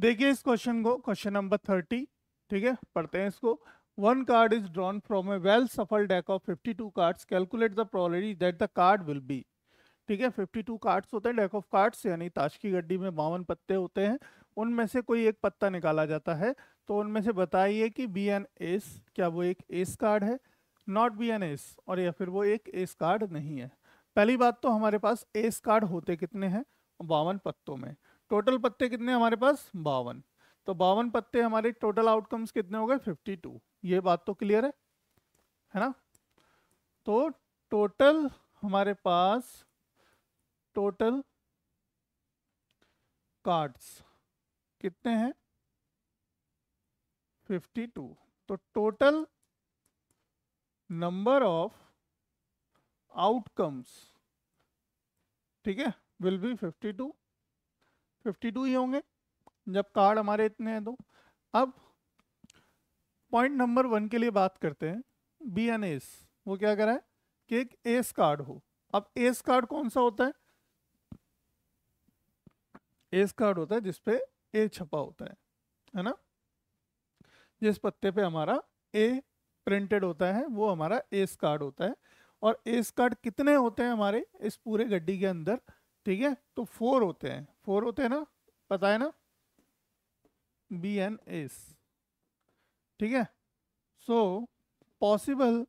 देखिए इस क्वेश्चन को क्वेश्चन नंबर थर्टी ठीक है पढ़ते हैं इसको one card is drawn from a well shuffled deck of fifty two card calculate the probability that the card will be ठीक है फिफ्टी टू कार्ड्स होते हैं डेक ऑफ कार्ड्स यानी ताश की गड्डी में बावन पत्ते होते हैं उनमें से कोई एक पत्ता निकाला जाता है तो उनमें से बताइए कि बी एन एस क्या वो एक एस कार्ड है नॉट बी एन एस और या फिर वो एक एस कार्ड नहीं है पहली बात तो हमारे पास एस कार्ड होते कितने हैं बावन पत्तों में टोटल पत्ते कितने हमारे पास बावन तो बावन पत्ते हमारे टोटल आउटकम्स कितने हो गए फिफ्टी टू ये बात तो क्लियर है है ना तो टोटल हमारे पास टोटल कार्ड्स कितने हैं फिफ्टी टू तो टोटल नंबर ऑफ आउटकम्स ठीक है will be fifty two fifty two ही होंगे जब कार्ड हमारे इतने हैं तो अब पॉइंट नंबर वन के लिए बात करते हैं बी एन एस वो क्या करा है कि एक एस कार्ड हो अब एस कार्ड कौन सा होता है एस कार्ड होता है जिसपे ए छपा होता है है ना जिस पत्ते पे हमारा ए प्रिंटेड होता है वो हमारा एस कार्ड होता है और एस कार्ड कितने होते हैं हमारे इस पूरे गड्डी के अंदर ठीक है तो फोर होते हैं फोर होते हैं ना पता है ना बी एन एस ठीक है so possible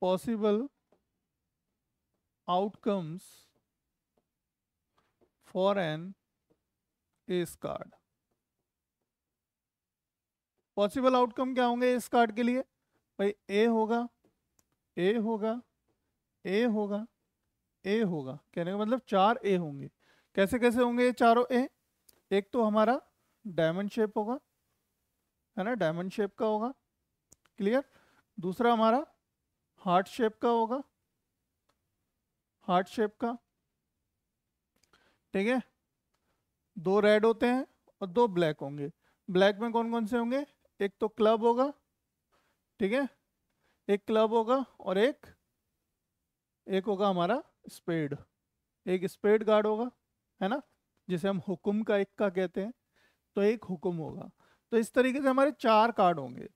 possible outcomes for an ace card possible outcome क्या होंगे इस कार्ड के लिए भाई ए होगा ए होगा ए होगा ए होगा कहने का मतलब चार ए होंगे कैसे कैसे होंगे ये चारों ए एक तो हमारा डायमंड शेप होगा है ना डायमंड शेप का होगा क्लियर दूसरा हमारा हार्ट शेप का होगा हार्ट शेप का ठीक है दो रेड होते हैं और दो ब्लैक होंगे ब्लैक में कौन कौन से होंगे एक तो क्लब होगा ठीक है एक क्लब होगा और एक एक होगा हमारा स्पेड एक स्पेड गार्ड होगा है ना जिसे हम हुकुम का इक्का कहते हैं तो एक हुकुम होगा तो इस तरीके से हमारे चार कार्ड होंगे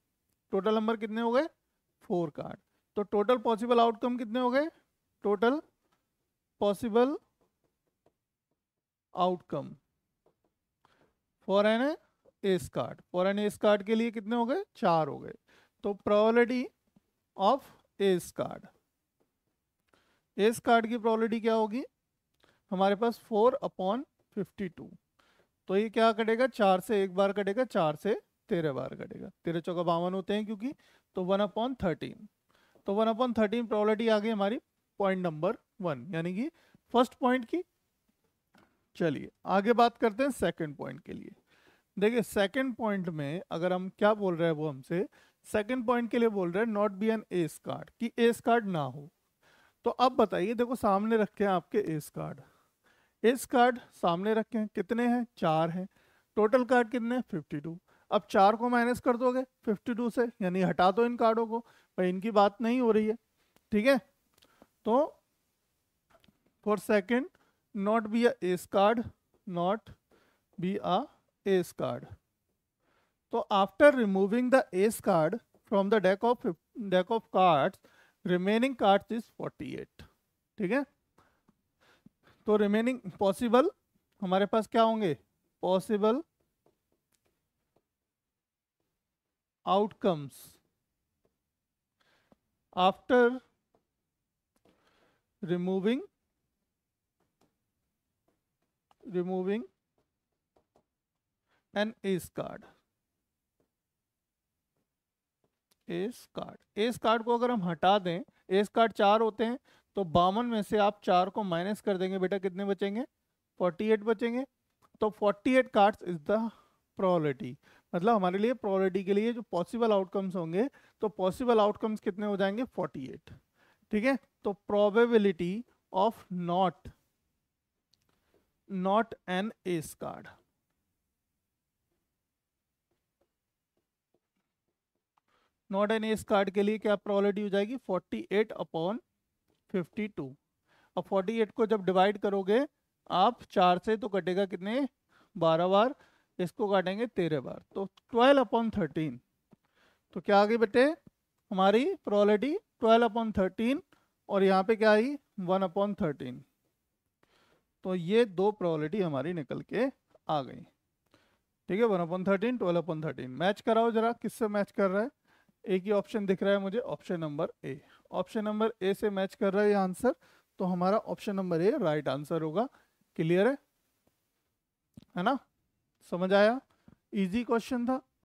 टोटल नंबर कितने हो गए फोर कार्ड तो टोटल पॉसिबल आउटकम कितने हो गए total possible outcome for an ace card for an ace card के लिए कितने हो गए चार हो गए तो प्रॉबलिटी ऑफ एस कार्ड इस कार्ड की प्रॉबलिटी क्या होगी हमारे पास फोर अपॉन फिफ्टी टू तो ये क्या कटेगा चार से एक बार कटेगा चार से तेरह बार कटेगा तेरह चौका बावन होते हैं क्योंकि तो वन अपॉन थर्टीन तो वन अपॉन थर्टीन प्रॉबलिटी आ गई हमारी पॉइंट नंबर वन यानी कि फर्स्ट पॉइंट की चलिए आगे बात करते हैं सेकेंड पॉइंट के लिए देखिए सेकेंड पॉइंट में अगर हम क्या बोल रहे हैं वो हमसे सेकेंड पॉइंट के लिए बोल रहे हैं not be an ace card कि एस कार्ड ना हो तो अब बताइए देखो सामने रखे हैं आपके एस कार्ड एस कार्ड सामने रखे हैं कितने हैं चार हैं टोटल कार्ड कितने फिफ्टी टू अब चार को माइनस कर दोगे फिफ्टी टू से यानी हटा दो इन कार्डों को भाई इनकी बात नहीं हो रही है ठीक है तो for second not be as card not be a ace card तो after removing the ace card from the deck of deck of cards remaining card is 48 ठीक है तो रिमेनिंग पॉसिबल हमारे पास क्या होंगे possible outcomes after removing removing an ace card ace card ace card को अगर हम हटा दें एस कार्ड चार होते हैं तो बावन में से आप चार को माइनस कर देंगे बेटा कितने बचेंगे 48 बचेंगे तो 48 eight cards is the probability मतलब हमारे लिए प्रोबेबिलिटी के लिए जो पॉसिबल आउटकम्स होंगे तो पॉसिबल आउटकम्स कितने हो जाएंगे 48 ठीक है तो probability of not not an ace card not an ace card के लिए क्या प्रॉबलिटी हो जाएगी 48 अपॉन टू अब 48 को जब डिवाइड करोगे आप चार से तो कटेगा कितने बारह बार इसको काटेंगे तेरह बार तो 12 अपॉन थर्टीन तो क्या आ गई बेटे हमारी प्रॉलिटी 12 अपॉन थर्टीन और यहाँ पे क्या आई वन अपॉन थर्टीन तो ये दो प्रोबेबिलिटी हमारी निकल के आ गई ठीक है one upon thirteen twelve upon thirteen match कराओ जरा किससे मैच कर रहा है एक ही ऑप्शन दिख रहा है मुझे option number A option number A से मैच कर रहा है ये आंसर तो हमारा option number A right answer clear क्लियर है है ना समझ आया इजी क्वेश्चन था